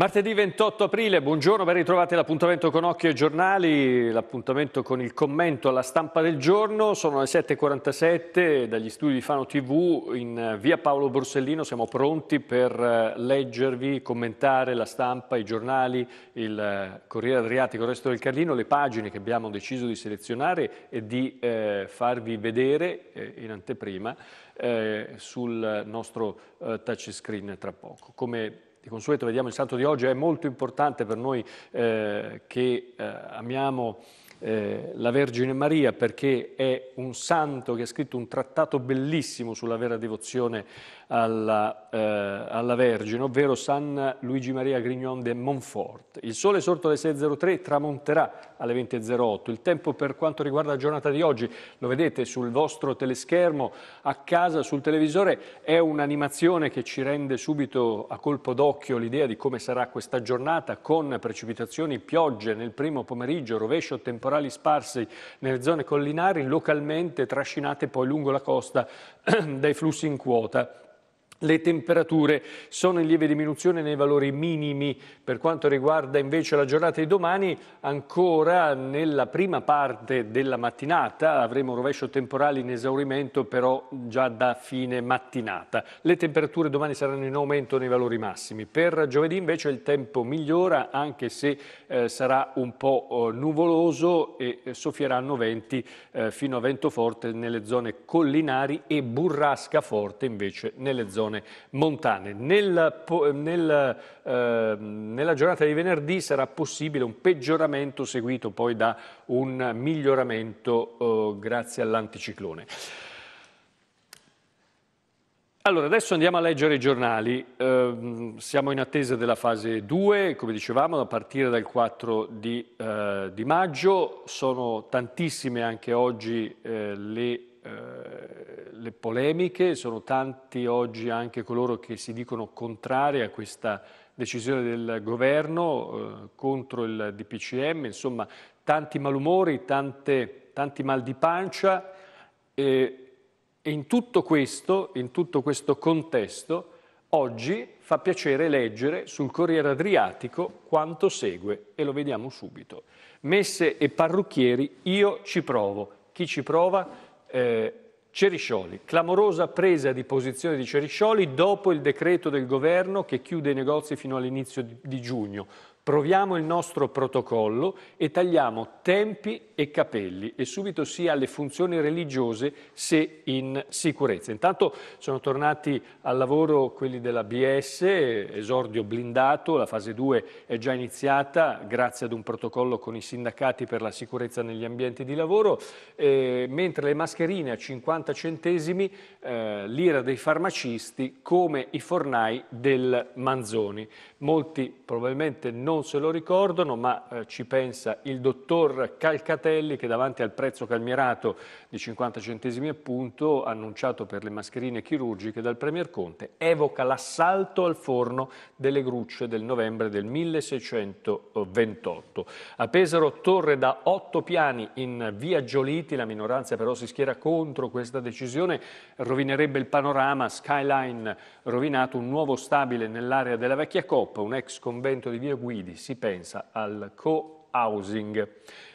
Martedì 28 aprile, buongiorno, ben ritrovati all'appuntamento con Occhio e Giornali, l'appuntamento con il commento alla stampa del giorno, sono le 7.47 dagli studi di Fano TV in eh, via Paolo Borsellino, siamo pronti per eh, leggervi, commentare la stampa, i giornali, il eh, Corriere Adriatico, il resto del Carlino, le pagine che abbiamo deciso di selezionare e di eh, farvi vedere eh, in anteprima eh, sul nostro touchscreen tra poco. Come di consueto vediamo il santo di oggi, è molto importante per noi eh, che eh, amiamo eh, la Vergine Maria perché è un santo che ha scritto un trattato bellissimo sulla vera devozione alla, eh, alla Vergine, ovvero San Luigi Maria Grignon de Montfort. Il sole sorto alle 6.03 tramonterà alle 20.08. Il tempo per quanto riguarda la giornata di oggi, lo vedete sul vostro teleschermo, a casa, sul televisore, è un'animazione che ci rende subito a colpo d'occhio l'idea di come sarà questa giornata con precipitazioni, piogge nel primo pomeriggio, rovescio, temporali sparsi nelle zone collinari, localmente trascinate poi lungo la costa dai flussi in quota. Le temperature sono in lieve diminuzione nei valori minimi. Per quanto riguarda invece la giornata di domani, ancora nella prima parte della mattinata avremo un rovescio temporale in esaurimento però già da fine mattinata. Le temperature domani saranno in aumento nei valori massimi. Per giovedì invece il tempo migliora anche se eh, sarà un po' eh, nuvoloso e eh, soffieranno venti eh, fino a vento forte nelle zone collinari e burrasca forte invece nelle zone zone montane. Nel, nel, eh, nella giornata di venerdì sarà possibile un peggioramento seguito poi da un miglioramento eh, grazie all'anticiclone. Allora, adesso andiamo a leggere i giornali. Eh, siamo in attesa della fase 2, come dicevamo, a partire dal 4 di, eh, di maggio. Sono tantissime anche oggi eh, le le polemiche, sono tanti oggi anche coloro che si dicono contrari a questa decisione del governo eh, contro il DPCM, insomma tanti malumori, tante, tanti mal di pancia eh, e in tutto, questo, in tutto questo contesto oggi fa piacere leggere sul Corriere Adriatico quanto segue e lo vediamo subito. Messe e parrucchieri, io ci provo. Chi ci prova? Eh, Ceriscioli, clamorosa presa di posizione di Ceriscioli dopo il decreto del governo che chiude i negozi fino all'inizio di giugno. Proviamo il nostro protocollo e tagliamo tempi e capelli e subito sì alle funzioni religiose se in sicurezza. Intanto sono tornati al lavoro quelli della BS, esordio blindato, la fase 2 è già iniziata grazie ad un protocollo con i sindacati per la sicurezza negli ambienti di lavoro, eh, mentre le mascherine a 50 centesimi, eh, l'ira dei farmacisti come i fornai del Manzoni. Molti probabilmente non non se lo ricordano, ma eh, ci pensa il dottor Calcatelli che davanti al prezzo calmierato di 50 centesimi appunto, annunciato per le mascherine chirurgiche dal Premier Conte evoca l'assalto al forno delle grucce del novembre del 1628. A Pesaro torre da otto piani in via Gioliti, la minoranza però si schiera contro questa decisione, rovinerebbe il panorama, skyline rovinato, un nuovo stabile nell'area della vecchia Coppa, un ex convento di via Guida Guidi, si pensa al co-housing.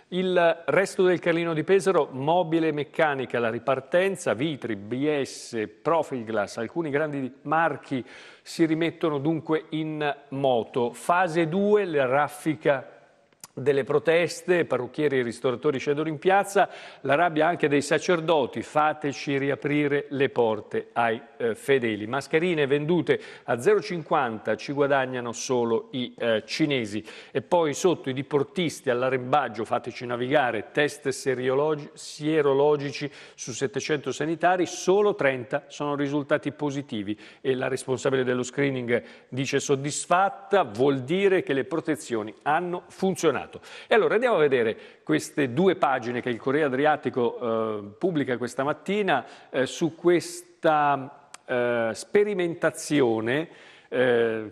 Il resto del Carlino di Pesaro, mobile meccanica, la ripartenza, Vitri, BS, Profilglass, alcuni grandi marchi si rimettono dunque in moto. Fase 2, la raffica delle proteste, parrucchieri e ristoratori scendono in piazza, la rabbia anche dei sacerdoti, fateci riaprire le porte ai eh, fedeli. Mascherine vendute a 0,50 ci guadagnano solo i eh, cinesi. E poi sotto i diportisti all'arembaggio, fateci navigare, test sierologici su 700 sanitari, solo 30 sono risultati positivi. E la responsabile dello screening dice soddisfatta, vuol dire che le protezioni hanno funzionato. E allora andiamo a vedere queste due pagine che il Corriere Adriatico eh, pubblica questa mattina eh, su questa eh, sperimentazione eh,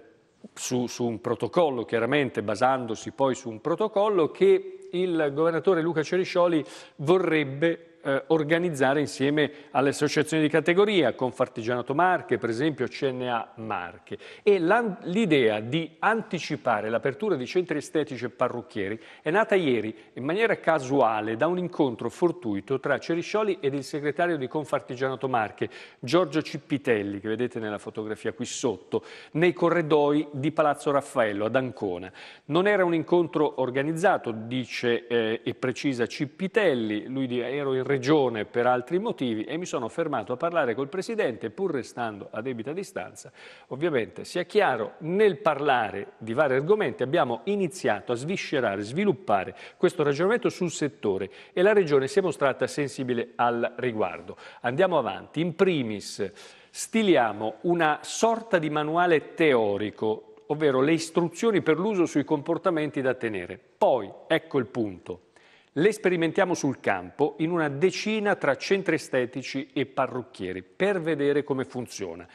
su, su un protocollo, chiaramente basandosi poi su un protocollo che il governatore Luca Ceriscioli vorrebbe eh, organizzare insieme alle associazioni di categoria, Confartigianato Marche per esempio, CNA Marche. E l'idea di anticipare l'apertura di centri estetici e parrucchieri è nata ieri in maniera casuale da un incontro fortuito tra Ceriscioli ed il segretario di Confartigianato Marche, Giorgio Cippitelli, che vedete nella fotografia qui sotto, nei corridoi di Palazzo Raffaello ad Ancona. Non era un incontro organizzato, dice eh, e precisa Cippitelli, lui era in regione per altri motivi e mi sono fermato a parlare col Presidente, pur restando a debita distanza. Ovviamente, sia chiaro, nel parlare di vari argomenti abbiamo iniziato a sviscerare, sviluppare questo ragionamento sul settore e la Regione si è mostrata sensibile al riguardo. Andiamo avanti. In primis, stiliamo una sorta di manuale teorico ovvero le istruzioni per l'uso sui comportamenti da tenere. Poi, ecco il punto, le sperimentiamo sul campo in una decina tra centri estetici e parrucchieri per vedere come funziona,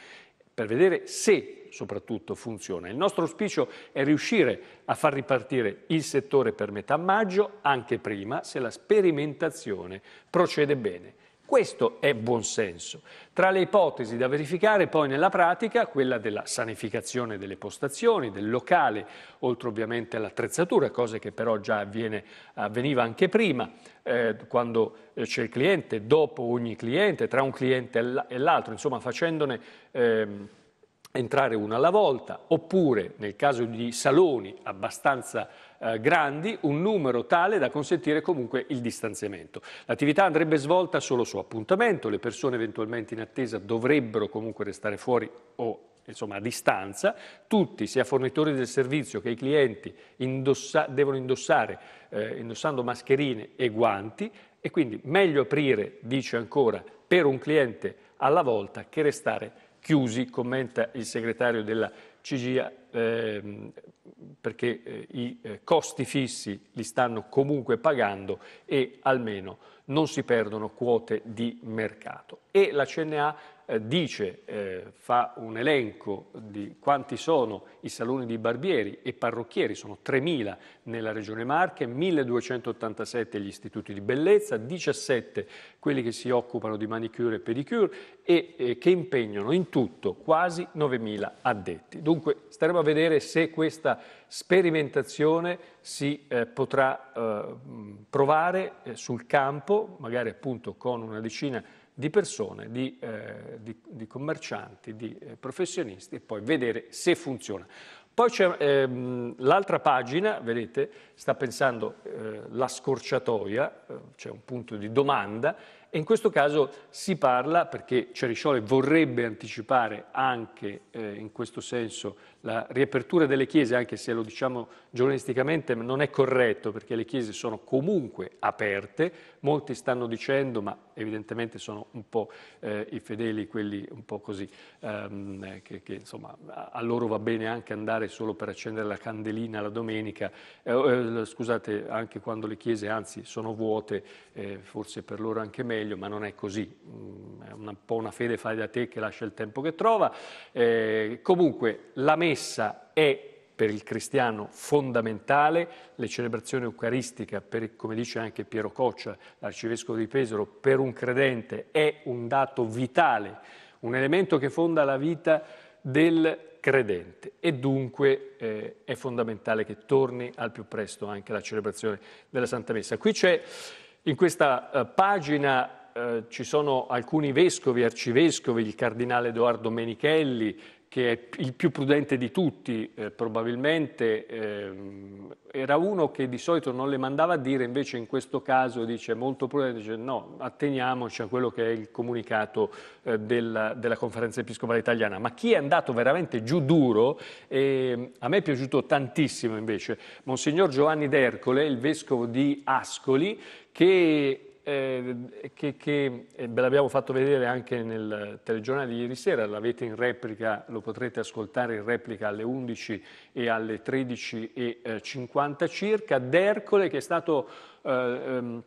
per vedere se soprattutto funziona. Il nostro auspicio è riuscire a far ripartire il settore per metà maggio, anche prima, se la sperimentazione procede bene. Questo è buonsenso. Tra le ipotesi da verificare poi nella pratica, quella della sanificazione delle postazioni, del locale, oltre ovviamente all'attrezzatura, cosa che però già avviene, avveniva anche prima, eh, quando eh, c'è il cliente, dopo ogni cliente, tra un cliente e l'altro, insomma facendone... Ehm, entrare uno alla volta, oppure nel caso di saloni abbastanza eh, grandi, un numero tale da consentire comunque il distanziamento. L'attività andrebbe svolta solo su appuntamento, le persone eventualmente in attesa dovrebbero comunque restare fuori o insomma a distanza, tutti, sia fornitori del servizio che i clienti, indossa, devono indossare, eh, indossando mascherine e guanti e quindi meglio aprire, dice ancora, per un cliente alla volta che restare chiusi, commenta il segretario della CGA Ehm, perché eh, i eh, costi fissi li stanno comunque pagando e almeno non si perdono quote di mercato. E la CNA eh, dice, eh, fa un elenco di quanti sono i saloni di barbieri e parrucchieri, sono 3.000 nella Regione Marche, 1.287 gli istituti di bellezza, 17 quelli che si occupano di manicure e pedicure e eh, che impegnano in tutto quasi 9.000 addetti. Dunque staremo a vedere se questa sperimentazione si eh, potrà eh, provare sul campo, magari appunto con una decina di di persone, di, eh, di, di commercianti, di eh, professionisti e poi vedere se funziona. Poi c'è ehm, l'altra pagina, vedete, sta pensando eh, la scorciatoia, eh, c'è un punto di domanda e in questo caso si parla, perché Ceriscioli vorrebbe anticipare anche eh, in questo senso la riapertura delle chiese, anche se lo diciamo giornalisticamente non è corretto perché le chiese sono comunque aperte, molti stanno dicendo, ma evidentemente sono un po' eh, i fedeli, quelli un po' così, ehm, che, che, insomma a loro va bene anche andare solo per accendere la candelina la domenica, eh, eh, scusate, anche quando le chiese anzi sono vuote, eh, forse per loro anche meglio, ma non è così, mm, è un po' una fede fai da te che lascia il tempo che trova. Eh, comunque la messa è per il cristiano fondamentale, le celebrazioni eucaristiche, per, come dice anche Piero Coccia, l'arcivescovo di Pesaro, per un credente è un dato vitale, un elemento che fonda la vita del credente e dunque eh, è fondamentale che torni al più presto anche la celebrazione della Santa Messa. Qui c'è, in questa eh, pagina eh, ci sono alcuni vescovi, arcivescovi, il cardinale Edoardo Menichelli, che è il più prudente di tutti, eh, probabilmente ehm, era uno che di solito non le mandava a dire, invece in questo caso dice molto prudente, dice no, atteniamoci a quello che è il comunicato eh, della, della, conferenza episcopale italiana. Ma chi è andato veramente giù duro, eh, a me è piaciuto tantissimo invece, Monsignor Giovanni D'Ercole, il vescovo di Ascoli, che eh, che, eh, ve l'abbiamo fatto vedere anche nel telegiornale di ieri sera, l'avete in replica, lo potrete ascoltare in replica alle 11 e alle 13.50 eh, circa, d'Ercole che è stato... Eh, ehm,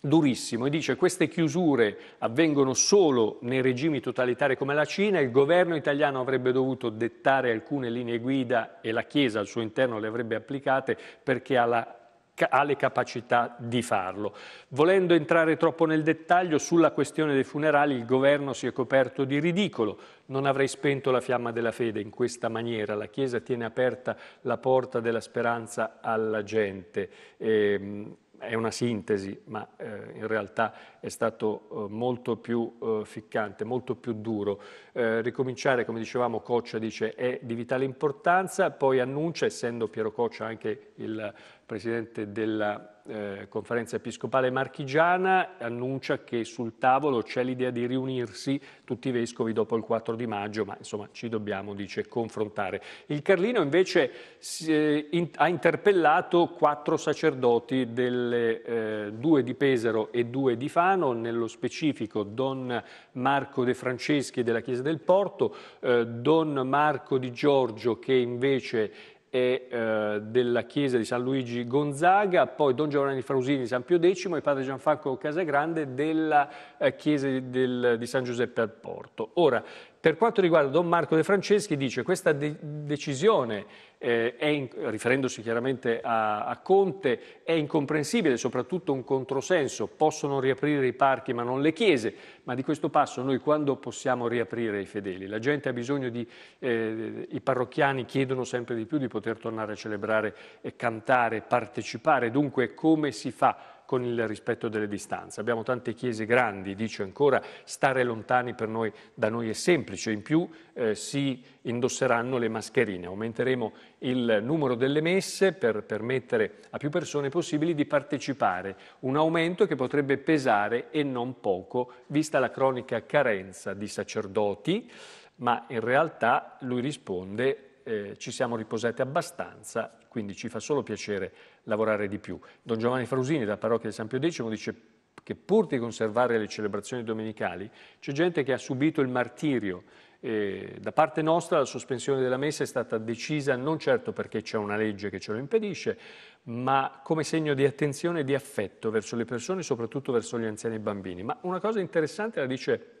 durissimo e dice queste chiusure avvengono solo nei regimi totalitari come la Cina, il governo italiano avrebbe dovuto dettare alcune linee guida e la Chiesa al suo interno le avrebbe applicate perché ha la ha le capacità di farlo. Volendo entrare troppo nel dettaglio, sulla questione dei funerali il governo si è coperto di ridicolo. Non avrei spento la fiamma della fede in questa maniera. La Chiesa tiene aperta la porta della speranza alla gente. E, ehm, è una sintesi, ma eh, in realtà è stato eh, molto più eh, ficcante, molto più duro. Eh, ricominciare, come dicevamo, Coccia dice è di vitale importanza, poi annuncia, essendo Piero Coccia anche il presidente della eh, conferenza episcopale marchigiana, annuncia che sul tavolo c'è l'idea di riunirsi tutti i vescovi dopo il 4 di maggio, ma insomma ci dobbiamo, dice, confrontare. Il Carlino invece si, eh, in, ha interpellato quattro sacerdoti delle eh, due di Pesaro e due di Fano, nello specifico Don Marco De Franceschi della Chiesa del Porto, eh, Don Marco Di Giorgio che invece e eh, della chiesa di San Luigi Gonzaga, poi Don Giovanni Frausini di San Pio X e padre Gianfranco Casagrande della eh, chiesa di, del, di San Giuseppe al Porto. Ora, per quanto riguarda Don Marco De Franceschi dice questa de- decisione, eh, in, riferendosi chiaramente a, a, Conte, è incomprensibile, soprattutto un controsenso, possono riaprire i parchi ma non le chiese, ma di questo passo noi quando possiamo riaprire i fedeli? La gente ha bisogno di, eh, i parrocchiani chiedono sempre di più di poter tornare a celebrare, e cantare, partecipare, dunque come si fa? con il rispetto delle distanze. Abbiamo tante chiese grandi, dice ancora, stare lontani per noi, da noi è semplice, in più eh, si indosseranno le mascherine, aumenteremo il numero delle messe per permettere a più persone possibili di partecipare, un aumento che potrebbe pesare e non poco, vista la cronica carenza di sacerdoti, ma in realtà lui risponde eh, ci siamo riposati abbastanza, quindi ci fa solo piacere lavorare di più. Don Giovanni Farusini, della parrocchia di San Pio X, dice che pur di conservare le celebrazioni domenicali, c'è gente che ha subito il martirio. E da parte nostra la sospensione della messa è stata decisa non certo perché c'è una legge che ce lo impedisce, ma come segno di attenzione e di affetto verso le persone, soprattutto verso gli anziani e i bambini. Ma una cosa interessante la dice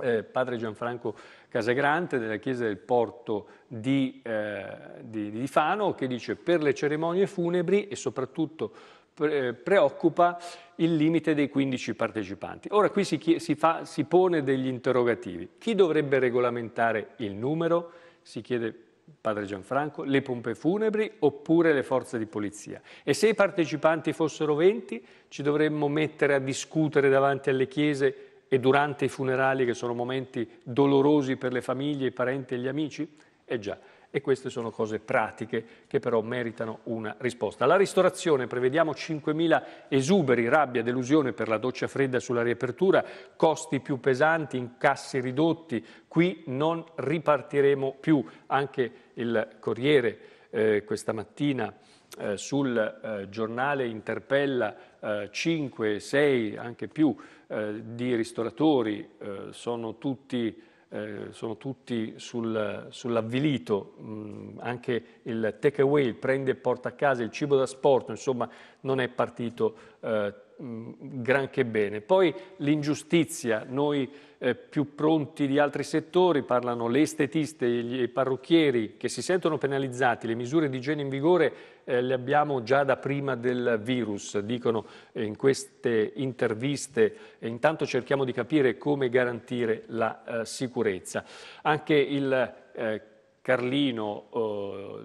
eh, padre Gianfranco Casagrante della chiesa del porto di, eh, di, di Fano che dice per le cerimonie funebri e soprattutto pre eh, preoccupa il limite dei 15 partecipanti. Ora qui si, si, fa, si pone degli interrogativi. Chi dovrebbe regolamentare il numero? Si chiede padre Gianfranco, le pompe funebri oppure le forze di polizia. E se i partecipanti fossero 20 ci dovremmo mettere a discutere davanti alle chiese e durante i funerali che sono momenti dolorosi per le famiglie, i parenti e gli amici? Eh già, e queste sono cose pratiche che però meritano una risposta. La ristorazione prevediamo 5.000 esuberi, rabbia, delusione per la doccia fredda sulla riapertura, costi più pesanti, incassi ridotti, qui non ripartiremo più. Anche il Corriere eh, questa mattina eh, sul eh, giornale interpella eh, 5, 6, anche più eh, di ristoratori eh, sono tutti, eh, sono tutti sul, sull'avvilito, mm, anche il takeaway, il prende e porta a casa, il cibo da sport, insomma non è partito eh, Mm, granché bene. Poi l'ingiustizia, noi eh, più pronti di altri settori, parlano le estetiste, i parrucchieri che si sentono penalizzati, le misure di igiene in vigore eh, le abbiamo già da prima del virus, dicono eh, in queste interviste e intanto cerchiamo di capire come garantire la eh, sicurezza. Anche il eh, Carlino oh,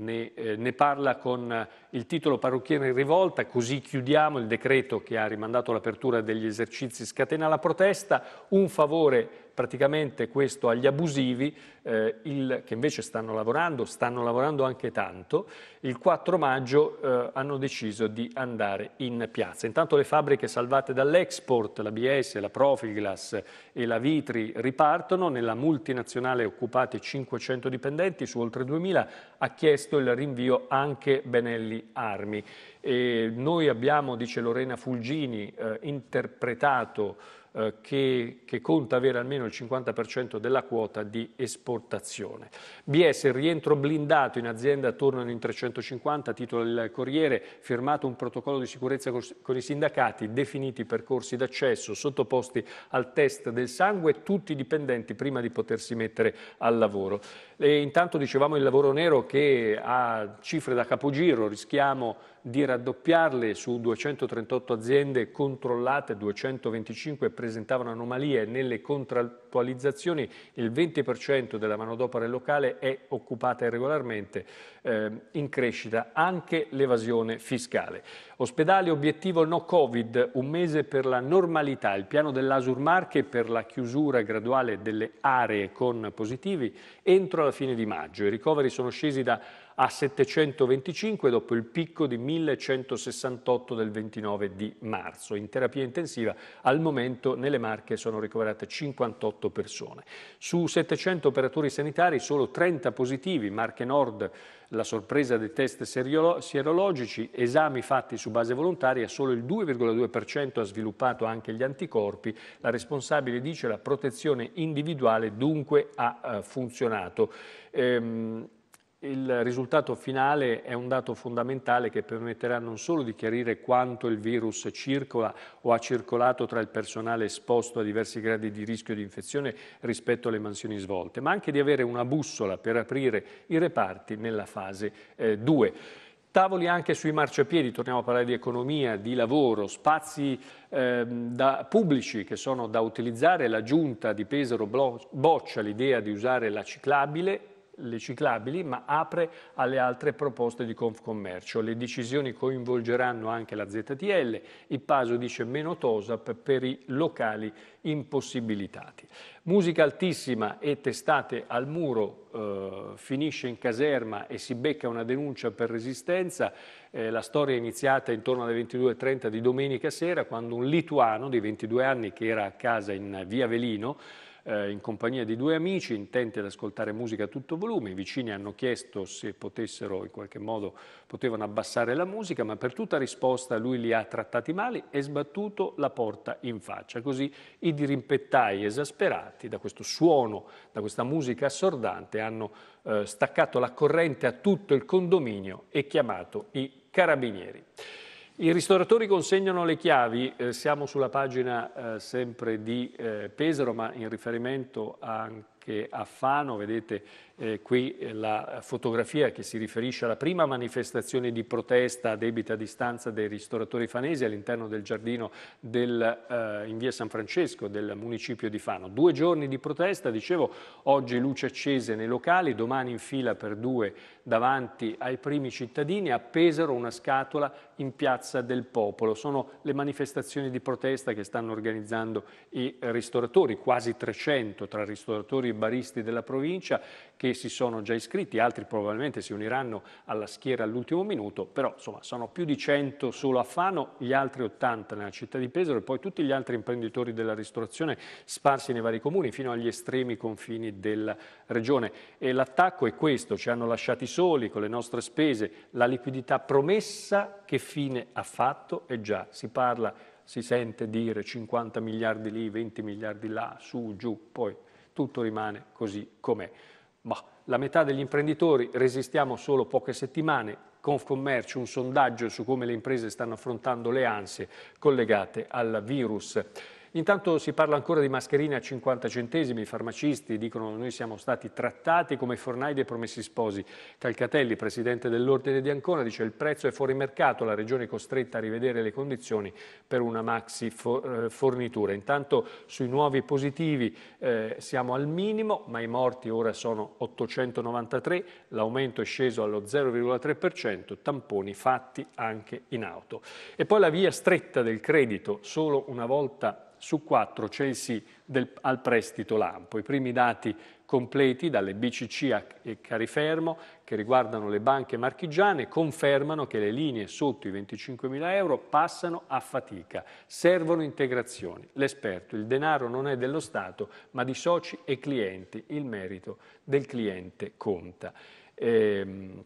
ne, eh, ne, parla con eh, il titolo Parrucchiere in rivolta, così chiudiamo il decreto che ha rimandato l'apertura degli esercizi, scatena la protesta, un favore praticamente questo agli abusivi eh, il, che invece stanno lavorando, stanno lavorando anche tanto, il 4 maggio eh, hanno deciso di andare in piazza. Intanto le fabbriche salvate dall'export, la BS, la Profilglass e la Vitri ripartono, nella multinazionale occupati 500 dipendenti su oltre 2000, ha chiesto il rinvio anche Benelli Armi. E noi abbiamo, dice Lorena Fulgini, eh, interpretato eh, che, che, conta avere almeno il 50% della quota di esportazione. BS, rientro blindato in azienda, tornano in 350, titolo del Corriere, firmato un protocollo di sicurezza con i sindacati, definiti percorsi d'accesso, sottoposti al test del sangue, tutti i dipendenti prima di potersi mettere al lavoro. E intanto dicevamo il lavoro nero che ha cifre da capogiro, rischiamo di raddoppiarle su 238 aziende controllate, 225 presentavano anomalie nelle contrattazioni attualizzazioni il 20% della manodopera locale è occupata irregolarmente, eh, in crescita anche l'evasione fiscale. Ospedale obiettivo no Covid, un mese per la normalità, il piano dell'Asur Marche per la chiusura graduale delle aree con positivi entro la fine di maggio. I ricoveri sono scesi da a 725 dopo il picco di 1168 del 29 di marzo. In terapia intensiva al momento nelle Marche sono ricoverate 58 persone. Su 700 operatori sanitari solo 30 positivi, Marche Nord la sorpresa dei test sierologici, esami fatti su base volontaria, solo il 2,2% ha sviluppato anche gli anticorpi. La responsabile dice che la protezione individuale dunque ha eh, funzionato. Ehm, il risultato finale è un dato fondamentale che permetterà non solo di chiarire quanto il virus circola o ha circolato tra il personale esposto a diversi gradi di rischio di infezione rispetto alle mansioni svolte, ma anche di avere una bussola per aprire i reparti nella fase 2. Eh, Tavoli anche sui marciapiedi, torniamo a parlare di economia, di lavoro, spazi eh, da, pubblici che sono da utilizzare. La giunta di Pesaro boccia l'idea di usare la ciclabile le ciclabili, ma apre alle altre proposte di Confcommercio. Le decisioni coinvolgeranno anche la ZTL, il Paso dice meno TOSAP per i locali impossibilitati. Musica altissima e testate al muro eh, finisce in caserma e si becca una denuncia per resistenza. Eh, la storia è iniziata intorno alle 22.30 di domenica sera quando un lituano di 22 anni che era a casa in via Velino eh, in compagnia di due amici intenti ad ascoltare musica a tutto volume. I vicini hanno chiesto se potessero in qualche modo, potevano abbassare la musica, ma per tutta risposta lui li ha trattati male e sbattuto la porta in faccia. Così i dirimpettai esasperati da questo suono, da questa musica assordante, hanno eh, staccato la corrente a tutto il condominio e chiamato i carabinieri. I ristoratori consegnano le chiavi, eh, siamo sulla pagina eh, sempre di eh, Pesaro, ma in riferimento anche a Fano, vedete eh, qui eh, la fotografia che si riferisce alla prima manifestazione di protesta a debita distanza dei ristoratori fanesi all'interno del giardino del, eh, in via San Francesco del municipio di Fano. Due giorni di protesta, dicevo, oggi luce accese nei locali, domani in fila per due davanti ai primi cittadini, appesero una scatola in piazza del popolo. Sono le manifestazioni di protesta che stanno organizzando i ristoratori, quasi 300 tra ristoratori e baristi della provincia, che che si sono già iscritti, altri probabilmente si uniranno alla schiera all'ultimo minuto, però insomma sono più di 100 solo a Fano, gli altri 80 nella città di Pesaro e poi tutti gli altri imprenditori della ristorazione sparsi nei vari comuni fino agli estremi confini della regione. E l'attacco è questo, ci hanno lasciati soli con le nostre spese, la liquidità promessa che fine ha fatto e già si parla, si sente dire 50 miliardi lì, 20 miliardi là, su, giù, poi tutto rimane così com'è. Bah, la metà degli imprenditori resistiamo solo poche settimane. Confcommercio, un sondaggio su come le imprese stanno affrontando le ansie collegate al virus. Intanto si parla ancora di mascherine a 50 centesimi, i farmacisti dicono noi siamo stati trattati come fornai dei promessi sposi. Calcatelli, presidente dell'Ordine di Ancona, dice il prezzo è fuori mercato, la regione è costretta a rivedere le condizioni per una maxi eh, fornitura. Intanto sui nuovi positivi eh, siamo al minimo, ma i morti ora sono 893, l'aumento è sceso allo 0,3%, tamponi fatti anche in auto. E poi la via stretta del credito, solo una volta su quattro cesi del, al prestito lampo. I primi dati completi dalle BCC a Carifermo che riguardano le banche marchigiane confermano che le linee sotto i 25.000 euro passano a fatica, servono integrazioni. L'esperto, il denaro non è dello Stato ma di soci e clienti, il merito del cliente conta. Ehm,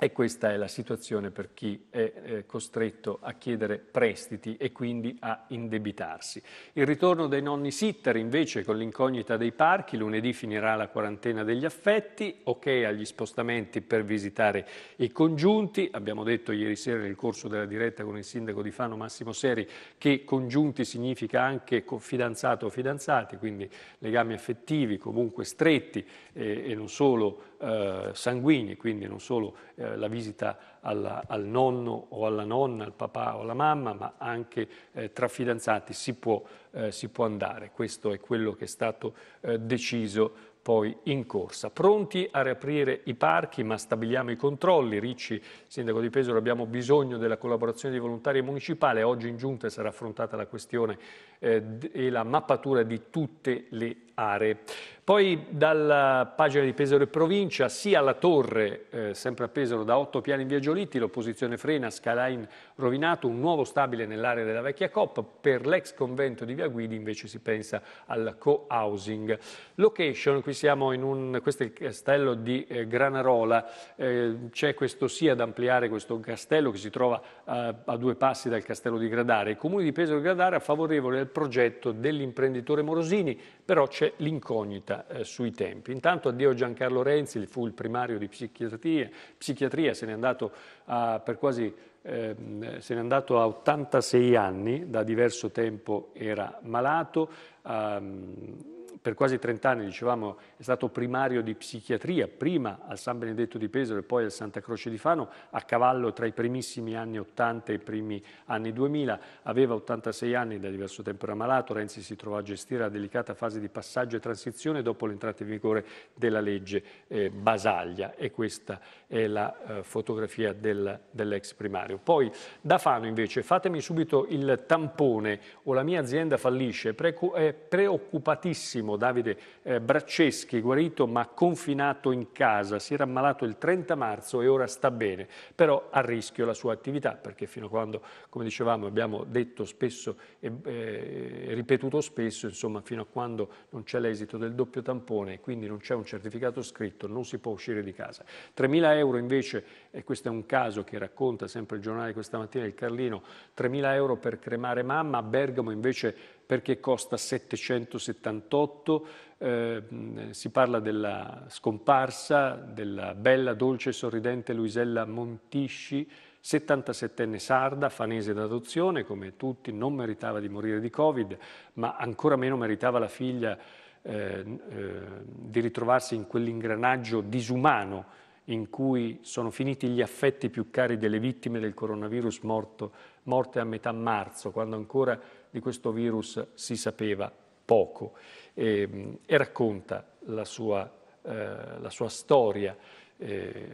e questa è la situazione per chi è eh, costretto a chiedere prestiti e quindi a indebitarsi. Il ritorno dei nonni sitter invece con l'incognita dei parchi, lunedì finirà la quarantena degli affetti, ok agli spostamenti per visitare i congiunti, abbiamo detto ieri sera nel corso della diretta con il sindaco di Fano Massimo Seri che congiunti significa anche fidanzato o fidanzati, quindi legami affettivi comunque stretti eh, e non solo eh, sanguigni, quindi non solo eh, la visita alla, al nonno o alla nonna, al papà o alla mamma, ma anche eh, tra fidanzati si può, eh, si può, andare. Questo è quello che è stato eh, deciso poi in corsa. Pronti a riaprire i parchi, ma stabiliamo i controlli. Ricci, sindaco di Pesaro, abbiamo bisogno della collaborazione dei volontari municipali. Oggi in giunta sarà affrontata la questione eh, e la mappatura di tutte le aree. Poi dalla pagina di Pesaro e Provincia, sia la torre, eh, sempre a Pesaro, da otto piani in via Giolitti, l'opposizione frena, skyline rovinato, un nuovo stabile nell'area della vecchia Coppa, per l'ex convento di via Guidi invece si pensa al co-housing. Location, qui siamo in un, questo è il castello di eh, Granarola, eh, c'è questo sia ad ampliare questo castello che si trova eh, a due passi dal castello di Gradare. Il comune di Pesaro e Gradare è favorevole al del progetto dell'imprenditore Morosini, però c'è l'incognita eh, sui tempi. Intanto addio Giancarlo Renzi, fu il primario di psichiatria, psichiatria se n'è andato a, per quasi eh, se n'è andato a 86 anni, da diverso tempo era malato. Ehm, per quasi 30 anni, dicevamo, è stato primario di psichiatria, prima al San Benedetto di Pesaro e poi al Santa Croce di Fano, a cavallo tra i primissimi anni 80 e i primi anni 2000, aveva 86 anni, da diverso tempo era malato, Renzi si trovò a gestire la delicata fase di passaggio e transizione dopo l'entrata in vigore della legge eh, Basaglia e questa è la eh, fotografia del, dell'ex primario. Poi da Fano invece, fatemi subito il tampone o la mia azienda fallisce, Pre è preoccupatissimo carissimo Davide eh, Bracceschi, guarito ma confinato in casa, si era ammalato il 30 marzo e ora sta bene, però a rischio la sua attività perché fino a quando, come dicevamo, abbiamo detto spesso e eh, ripetuto spesso, insomma fino a quando non c'è l'esito del doppio tampone e quindi non c'è un certificato scritto non si può uscire di casa. 3.000 euro invece, e questo è un caso che racconta sempre il giornale questa mattina, il Carlino, 3.000 euro per cremare mamma, a Bergamo invece perché costa 778, eh, si parla della scomparsa della bella, dolce e sorridente Luisella Montisci, 77enne sarda, fanese d'adozione, come tutti, non meritava di morire di Covid, ma ancora meno meritava la figlia eh, eh, di ritrovarsi in quell'ingranaggio disumano in cui sono finiti gli affetti più cari delle vittime del coronavirus morto, morte a metà marzo, quando ancora di questo virus si sapeva poco e, ehm, e racconta la sua, eh, la sua storia. Eh,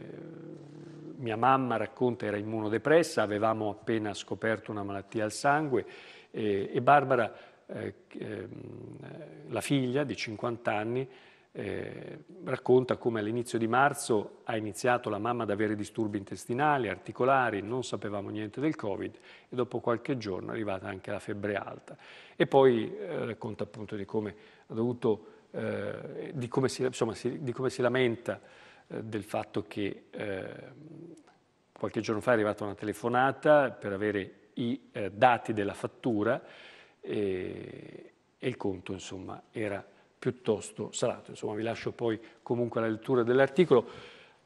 mia mamma racconta era immunodepressa, avevamo appena scoperto una malattia al sangue e, e Barbara, eh, ehm, la figlia di 50 anni, eh, racconta come all'inizio di marzo ha iniziato la mamma ad avere disturbi intestinali, articolari, non sapevamo niente del Covid e dopo qualche giorno è arrivata anche la febbre alta. E poi eh, racconta appunto di come ha dovuto, eh, di, come si, insomma, si, di, come si, lamenta eh, del fatto che eh, qualche giorno fa è arrivata una telefonata per avere i eh, dati della fattura e, e il conto insomma era piuttosto salato. Insomma, vi lascio poi comunque la lettura dell'articolo.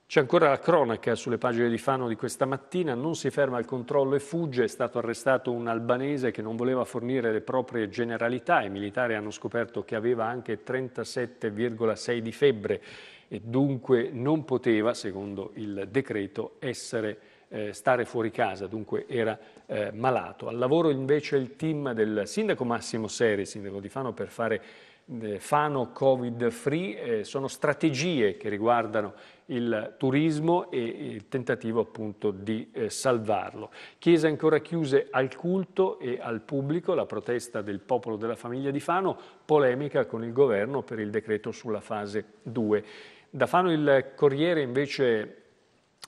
C'è ancora la cronaca sulle pagine di Fano di questa mattina, non si ferma il controllo e fugge, è stato arrestato un albanese che non voleva fornire le proprie generalità, i militari hanno scoperto che aveva anche 37,6 di febbre e dunque non poteva, secondo il decreto, essere eh, stare fuori casa, dunque era eh, malato. Al lavoro invece il team del sindaco Massimo Seri, sindaco di Fano, per fare eh, Fano Covid Free, eh, sono strategie che riguardano il turismo e il tentativo appunto di eh, salvarlo. Chiese ancora chiuse al culto e al pubblico, la protesta del popolo della famiglia di Fano, polemica con il governo per il decreto sulla fase 2. Da Fano il Corriere invece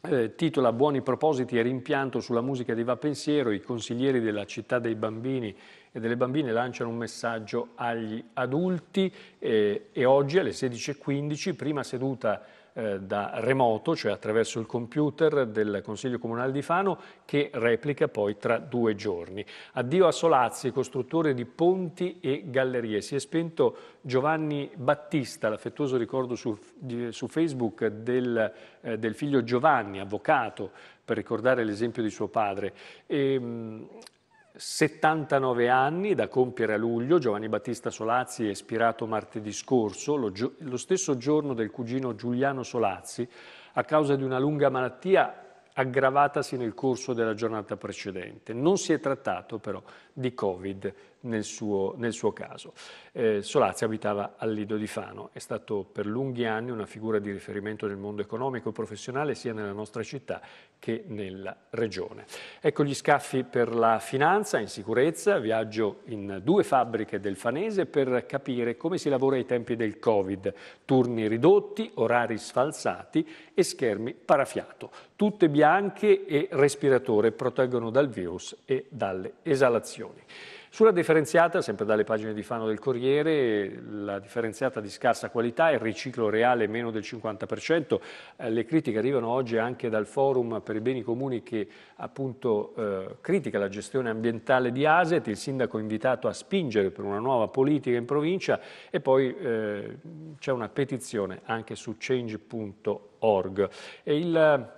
eh, titola Buoni propositi e rimpianto sulla musica di Va Pensiero, i consiglieri della città dei bambini e delle bambine lanciano un messaggio agli adulti eh, e oggi alle 16.15, prima seduta eh, da remoto, cioè attraverso il computer del Consiglio Comunale di Fano, che replica poi tra due giorni. Addio a Solazzi, costruttore di ponti e gallerie. Si è spento Giovanni Battista, l'affettuoso ricordo su, di, su Facebook del, eh, del, figlio Giovanni, avvocato, per ricordare l'esempio di suo padre. E, ehm, mh, 79 anni da compiere a luglio, Giovanni Battista Solazzi è ispirato martedì scorso, lo, gio- lo stesso giorno del cugino Giuliano Solazzi, a causa di una lunga malattia aggravatasi nel corso della giornata precedente. Non si è trattato però di Covid nel suo, nel suo caso. Eh, Solazzi abitava al Lido di Fano, è stato per lunghi anni una figura di riferimento nel mondo economico e professionale sia nella nostra città che nella regione. Ecco gli scaffi per la finanza in sicurezza, viaggio in due fabbriche del Fanese per capire come si lavora ai tempi del Covid, turni ridotti, orari sfalsati e schermi parafiato, tutte bianche e respiratore proteggono dal virus e dalle esalazioni. Sulla differenziata, sempre dalle pagine di Fano del Corriere, la differenziata di scarsa qualità il riciclo reale meno del 50%. Eh, le critiche arrivano oggi anche dal forum per i beni comuni che appunto eh, critica la gestione ambientale di Aset, il sindaco è invitato a spingere per una nuova politica in provincia e poi eh, c'è una petizione anche su change.org. il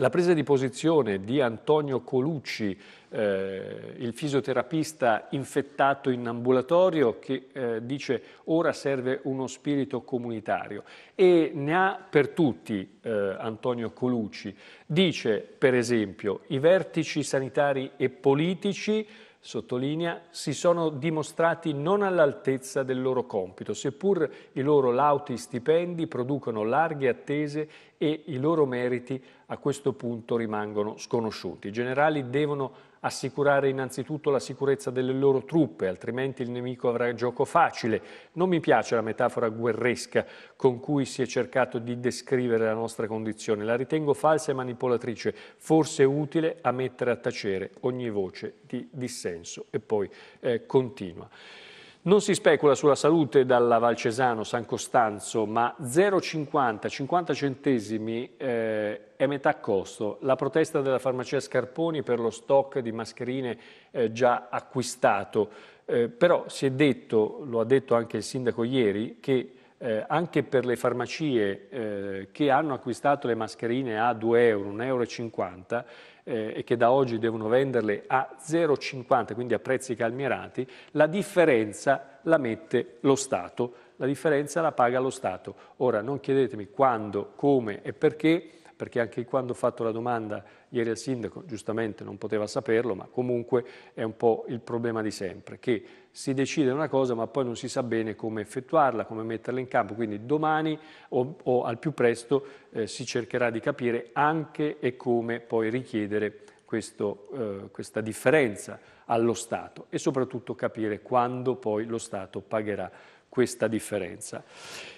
la presa di posizione di Antonio Colucci, eh, il fisioterapista infettato in ambulatorio, che eh, dice ora serve uno spirito comunitario. E ne ha per tutti eh, Antonio Colucci. Dice, per esempio, i vertici sanitari e politici sottolinea, si sono dimostrati non all'altezza del loro compito, seppur i loro lauti stipendi producono larghe attese e i loro meriti a questo punto rimangono sconosciuti. I generali devono assicurare innanzitutto la sicurezza delle loro truppe, altrimenti il nemico avrà gioco facile. Non mi piace la metafora guerresca con cui si è cercato di descrivere la nostra condizione, la ritengo falsa e manipolatrice, forse utile a mettere a tacere ogni voce di dissenso e poi eh, continua. Non si specula sulla salute dalla Valcesano, San Costanzo, ma 0,50, 50 centesimi eh, è metà costo. La protesta della farmacia Scarponi per lo stock di mascherine eh, già acquistato. Eh, però si è detto, lo ha detto anche il sindaco ieri, che eh, anche per le farmacie eh, che hanno acquistato le mascherine a 2 euro, 1,50 euro, eh, e che da oggi devono venderle a 0,50, quindi a prezzi calmierati, la differenza la mette lo Stato, la differenza la paga lo Stato. Ora non chiedetemi quando, come e perché, perché anche quando ho fatto la domanda ieri al sindaco, giustamente non poteva saperlo, ma comunque è un po' il problema di sempre, che si decide una cosa ma poi non si sa bene come effettuarla, come metterla in campo, quindi domani o, o al più presto eh, si cercherà di capire anche e come poi richiedere questo, eh, questa differenza allo Stato e soprattutto capire quando poi lo Stato pagherà questa differenza.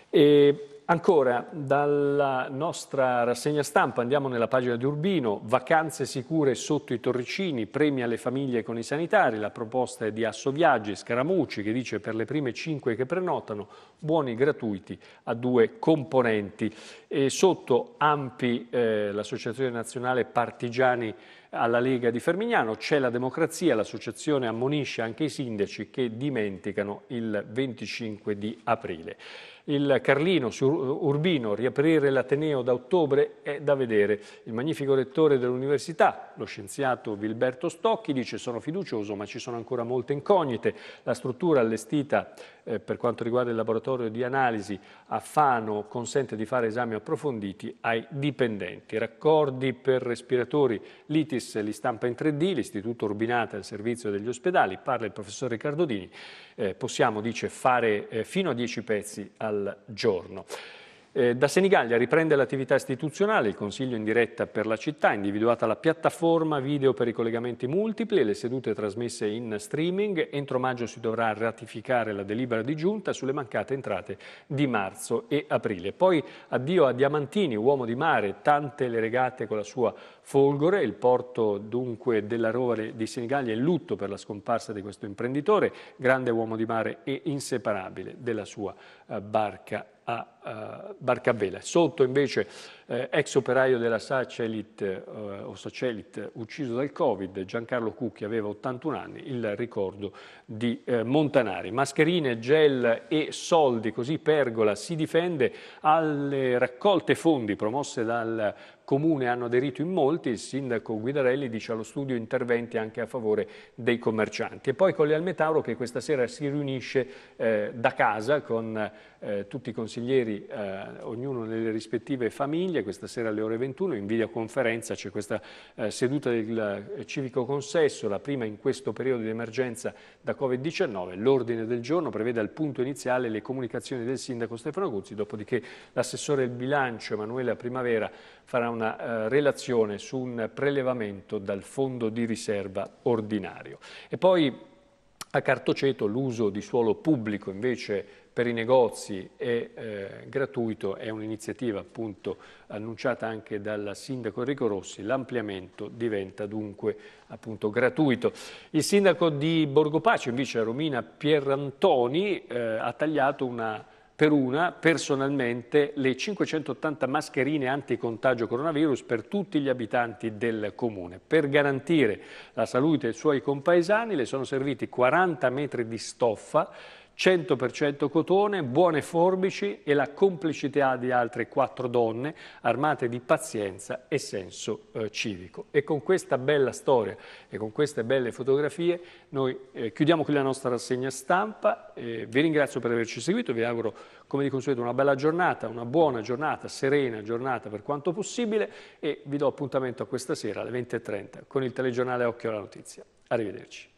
E Ancora, dalla nostra rassegna stampa andiamo nella pagina di Urbino, vacanze sicure sotto i torricini, premi alle famiglie con i sanitari, la proposta è di Assoviaggi e Scaramucci che dice per le prime 5 che prenotano buoni gratuiti a due componenti. E sotto Ampi, eh, l'Associazione Nazionale Partigiani alla Lega di Fermignano, c'è la democrazia, l'associazione ammonisce anche i sindaci che dimenticano il 25 di aprile il Carlino su Urbino, riaprire l'Ateneo da ottobre è da vedere. Il magnifico rettore dell'università, lo scienziato Vilberto Stocchi, dice sono fiducioso ma ci sono ancora molte incognite. La struttura allestita eh, per quanto riguarda il laboratorio di analisi a Fano consente di fare esami approfonditi ai dipendenti. Raccordi per respiratori, l'ITIS li stampa in 3D, l'Istituto Urbinata al servizio degli ospedali, parla il professor Riccardodini, eh, possiamo, dice, fare eh, fino a 10 pezzi al al giorno. Eh, da Senigallia riprende l'attività istituzionale, il Consiglio in diretta per la città, individuata la piattaforma video per i collegamenti multipli e le sedute trasmesse in streaming. Entro maggio si dovrà ratificare la delibera di giunta sulle mancate entrate di marzo e aprile. Poi addio a Diamantini, uomo di mare, tante le regate con la sua folgore. Il porto dunque della Rovere di Senigallia è lutto per la scomparsa di questo imprenditore, grande uomo di mare e inseparabile della sua eh, barca a eh, barca Sotto invece eh, ex operaio della Sacelit eh, o Sacelit ucciso dal Covid, Giancarlo Cucchi aveva 81 anni, il ricordo di eh, Montanari. Mascherine, gel e soldi, così Pergola si difende alle raccolte fondi promosse dal comune hanno aderito in molti, il sindaco Guidarelli dice allo studio interventi anche a favore dei commercianti. E poi con Colle Almetauro che questa sera si riunisce eh, da casa con eh, tutti i consiglieri membri, eh, ognuno nelle rispettive famiglie, questa sera alle ore 21 in videoconferenza c'è questa eh, seduta del eh, civico consesso, la prima in questo periodo di emergenza da Covid-19. L'ordine del giorno prevede al punto iniziale le comunicazioni del sindaco Stefano Guzzi, dopodiché l'assessore del bilancio Emanuela Primavera farà una eh, relazione su un prelevamento dal fondo di riserva ordinario. E poi a Cartoceto l'uso di suolo pubblico invece per i negozi è eh, gratuito, è un'iniziativa appunto annunciata anche dal sindaco Enrico Rossi, l'ampliamento diventa dunque appunto gratuito. Il sindaco di Borgopace invece Romina Pierantoni eh, ha tagliato una per una personalmente le 580 mascherine anticontagio coronavirus per tutti gli abitanti del comune. Per garantire la salute dei suoi compaesani le sono serviti 40 metri di stoffa 100% cotone, buone forbici e la complicità di altre quattro donne armate di pazienza e senso eh, civico. E con questa bella storia e con queste belle fotografie noi eh, chiudiamo qui la nostra rassegna stampa. Eh, vi ringrazio per averci seguito, vi auguro come di consueto una bella giornata, una buona giornata, serena giornata per quanto possibile e vi do appuntamento a questa sera alle 20.30 con il telegiornale Occhio alla Notizia. Arrivederci.